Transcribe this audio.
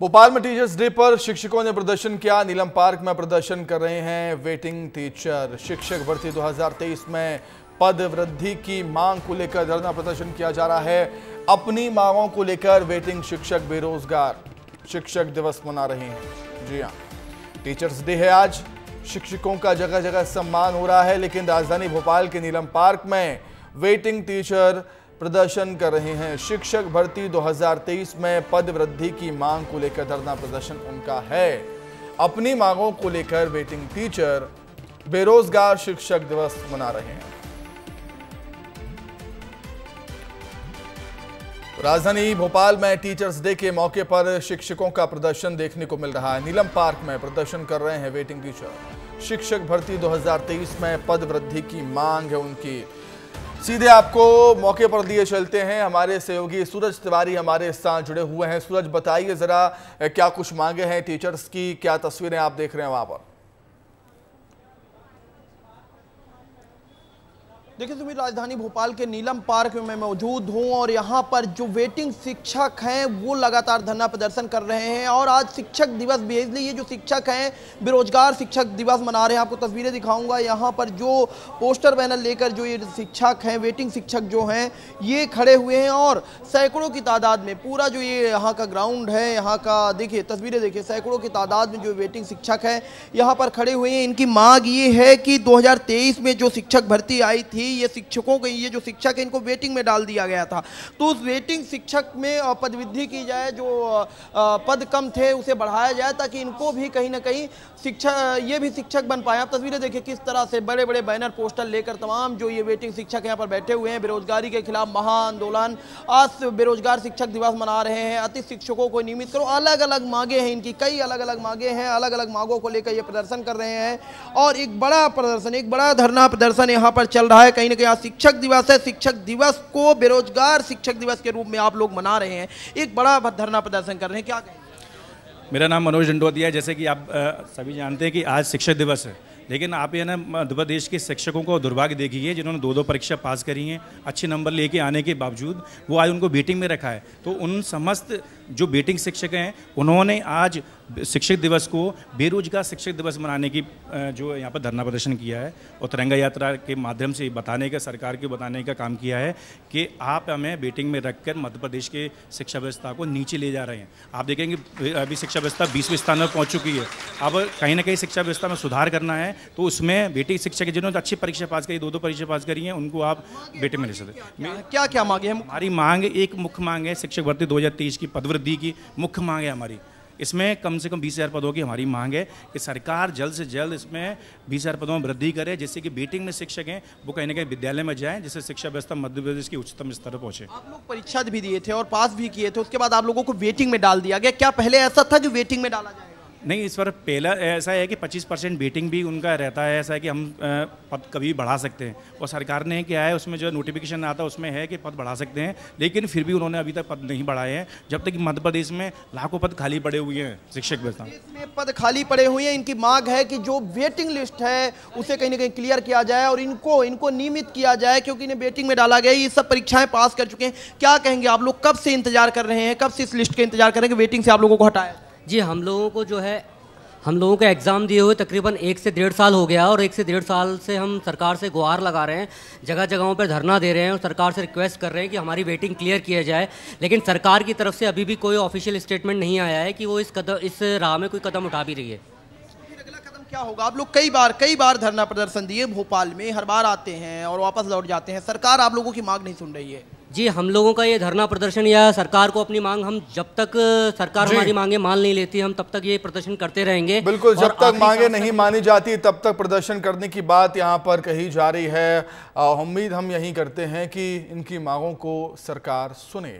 भोपाल में teachers day पर शिक्षकों ने प्रदर्शन किया नीलम पार्क में प्रदर्शन कर रहे हैं वेटिंग टीचर शिक्षक भर्ती 2023 में पद वृद्धि की मांग को लेकर धरना प्रदर्शन किया जा रहा है अपनी मांगों को लेकर वेटिंग शिक्षक बेरोजगार शिक्षक दिवस मना रहे हैं जी हाँ टीचर्स डे है आज शिक्षकों का जगह जगह सम्मान हो रहा है लेकिन राजधानी भोपाल के नीलम पार्क में वेटिंग टीचर प्रदर्शन कर रहे हैं शिक्षक भर्ती 2023 में पद वृद्धि की मांग को लेकर धरना प्रदर्शन उनका है अपनी मांगों को लेकर वेटिंग टीचर बेरोजगार शिक्षक दिवस मना रहे हैं राजधानी भोपाल में टीचर्स डे के मौके पर शिक्षकों का प्रदर्शन देखने को मिल रहा है नीलम पार्क में प्रदर्शन कर रहे हैं वेटिंग टीचर शिक्षक भर्ती 2023 में पद वृद्धि की मांग है उनकी सीधे आपको मौके पर दिए चलते हैं हमारे सहयोगी सूरज तिवारी हमारे साथ जुड़े हुए हैं सूरज बताइए ज़रा क्या कुछ मांगे हैं टीचर्स की क्या तस्वीरें आप देख रहे हैं वहाँ पर देखिए सुमित तो राजधानी भोपाल के नीलम पार्क में मैं मौजूद हूं और यहां पर जो वेटिंग शिक्षक हैं वो लगातार धरना प्रदर्शन कर रहे हैं और आज शिक्षक दिवस भी है इसलिए ये जो शिक्षक हैं बेरोजगार शिक्षक दिवस मना रहे हैं आपको तस्वीरें दिखाऊंगा यहां पर जो पोस्टर बैनर लेकर जो ये शिक्षक हैं वेटिंग शिक्षक जो हैं ये खड़े हुए हैं और सैकड़ों की तादाद में पूरा जो ये यहाँ का ग्राउंड है यहाँ का देखिए तस्वीरें देखिए सैकड़ों की तादाद में जो वेटिंग शिक्षक हैं यहाँ पर खड़े हुए हैं इनकी मांग ये है कि दो में जो शिक्षक भर्ती आई थी गई ये शिक्षकों गई ये जो शिक्षक है इनको वेटिंग में डाल दिया गया था तो उस वेटिंग शिक्षक में पदवृद्धि की जाए जो पद कम थे उसे बढ़ाया जाए ताकि इनको भी कहीं ना कहीं शिक्षा ये भी शिक्षक बन पाए आप तस्वीरें देखिए किस तरह से बड़े बड़े बैनर पोस्टर लेकर तमाम जो ये वेटिंग शिक्षक यहाँ पर बैठे हुए हैं बेरोजगारी के खिलाफ महा आंदोलन आज बेरोजगार शिक्षक दिवस मना रहे हैं अति शिक्षकों को नियमित करो अलग अलग मांगे हैं इनकी कई अलग अलग मांगे हैं अलग अलग मांगों को लेकर ये प्रदर्शन कर रहे हैं और एक बड़ा प्रदर्शन एक बड़ा धरना प्रदर्शन यहाँ पर चल रहा है कहीं ना कहीं आज शिक्षक दिवस है शिक्षक दिवस को बेरोजगार शिक्षक दिवस के रूप में आप लोग मना रहे हैं एक बड़ा धरना प्रदर्शन कर रहे हैं क्या कहें मेरा नाम मनोज डंडोदिया है जैसे कि आप आ, सभी जानते हैं कि आज शिक्षक दिवस है लेकिन आप ये ना मध्य प्रदेश के शिक्षकों को दुर्भाग्य देखिए जिन्होंने दो दो परीक्षा पास करी हैं अच्छे नंबर लेके आने के बावजूद वो आज उनको बेटिंग में रखा है तो उन समस्त जो बेटिंग शिक्षक हैं उन्होंने आज शिक्षक दिवस को बेरोजगार शिक्षक दिवस मनाने की जो यहाँ पर धरना प्रदर्शन किया है और तिरंगा यात्रा के माध्यम से बताने का सरकार के बताने का काम किया है कि आप हमें बेटिंग में रखकर मध्य प्रदेश के शिक्षा व्यवस्था को नीचे ले जा रहे हैं आप देखेंगे अभी शिक्षा व्यवस्था बीसवें स्थान पर पहुँच चुकी है अब कहीं ना कहीं शिक्षा व्यवस्था में सुधार करना है तो उसमें बेटी के जिन्होंने अच्छी परीक्षा पास करी दो दो परीक्षा पास करी है उनको आप बेटे में ले सकते क्या क्या मांगे हैं हमारी मांग एक मुख्य मांग है शिक्षक भर्ती दो की पदवृद्धि की मुख्य मांग है हमारी इसमें कम से कम बीस हज़ार पदों की हमारी मांग है कि सरकार जल्द से जल्द इसमें बीस हज़ार पदों में वृद्धि करे जिससे कि बेटिंग में शिक्षक हैं वो कहीं ना कहीं विद्यालय में जाएं जिससे शिक्षा व्यवस्था मध्य प्रदेश की उच्चतम स्तर पर पहुंचे आप लोग परीक्षा भी दिए थे और पास भी किए थे उसके बाद आप लोगों को वेटिंग में डाल दिया गया क्या पहले ऐसा था जो वेटिंग में डाला जाए नहीं इस पर पहला ऐसा है कि 25 परसेंट बेटिंग भी उनका रहता है ऐसा है कि हम पद कभी बढ़ा सकते हैं और सरकार ने क्या है उसमें जो नोटिफिकेशन आता है उसमें है कि पद बढ़ा सकते हैं लेकिन फिर भी उन्होंने अभी तक पद नहीं बढ़ाए हैं जब तक मध्य प्रदेश में लाखों पद खाली पड़े हुए हैं शिक्षक व्यवस्था में पद खाली पड़े हुए हैं इनकी मांग है कि जो वेटिंग लिस्ट है उसे कहीं ना कहीं क्लियर किया जाए और इनको इनको नियमित किया जाए क्योंकि इन्हें वेटिंग में डाला गया ये सब परीक्षाएं पास कर चुके हैं क्या कहेंगे आप लोग कब से इंतजार कर रहे हैं कब से इस लिस्ट का इंतजार करेंगे वेटिंग से आप लोगों को हटाया जी हम लोगों को जो है हम लोगों को एग्ज़ाम दिए हुए तकरीबन एक से डेढ़ साल हो गया और एक से डेढ़ साल से हम सरकार से गुहार लगा रहे हैं जगह जगहों पर धरना दे रहे हैं और सरकार से रिक्वेस्ट कर रहे हैं कि हमारी वेटिंग क्लियर किया जाए लेकिन सरकार की तरफ से अभी भी कोई ऑफिशियल स्टेटमेंट नहीं आया है कि वो इस कदम इस राह में कोई कदम उठा भी रही है क्या होगा आप लोग कई बार कई बार धरना प्रदर्शन दिए भोपाल में हर बार आते हैं और वापस लौट जाते हैं सरकार आप लोगों की मांग नहीं सुन रही है जी हम लोगों का ये धरना प्रदर्शन या सरकार को अपनी मांग हम जब तक सरकार हमारी मांगे मान नहीं लेती हम तब तक ये प्रदर्शन करते रहेंगे बिल्कुल जब तक मांगे नहीं मानी जाती तब तक प्रदर्शन करने की बात यहाँ पर कही जा रही है उम्मीद हम यही करते हैं कि इनकी मांगों को सरकार सुने